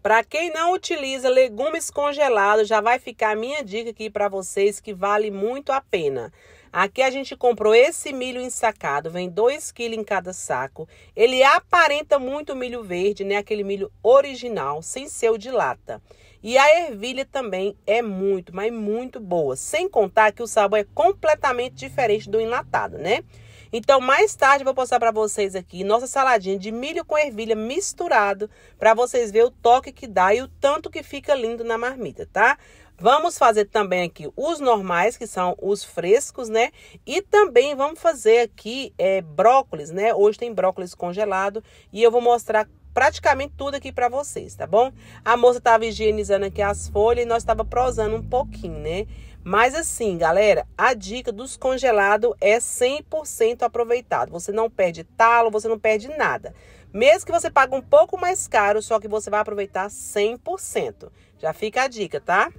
Para quem não utiliza legumes congelados, já vai ficar a minha dica aqui para vocês que vale muito a pena. Aqui a gente comprou esse milho ensacado, vem 2 kg em cada saco. Ele aparenta muito milho verde, né? Aquele milho original, sem ser o de lata. E a ervilha também é muito, mas muito boa. Sem contar que o sabor é completamente diferente do enlatado, né? Então, mais tarde eu vou postar para vocês aqui nossa saladinha de milho com ervilha misturado, para vocês verem o toque que dá e o tanto que fica lindo na marmita, tá? Vamos fazer também aqui os normais, que são os frescos, né? E também vamos fazer aqui é, brócolis, né? Hoje tem brócolis congelado e eu vou mostrar praticamente tudo aqui para vocês, tá bom? A moça estava higienizando aqui as folhas e nós estava prosando um pouquinho, né? Mas assim, galera, a dica dos congelados é 100% aproveitado. Você não perde talo, você não perde nada. Mesmo que você pague um pouco mais caro, só que você vai aproveitar 100%. Já fica a dica, tá?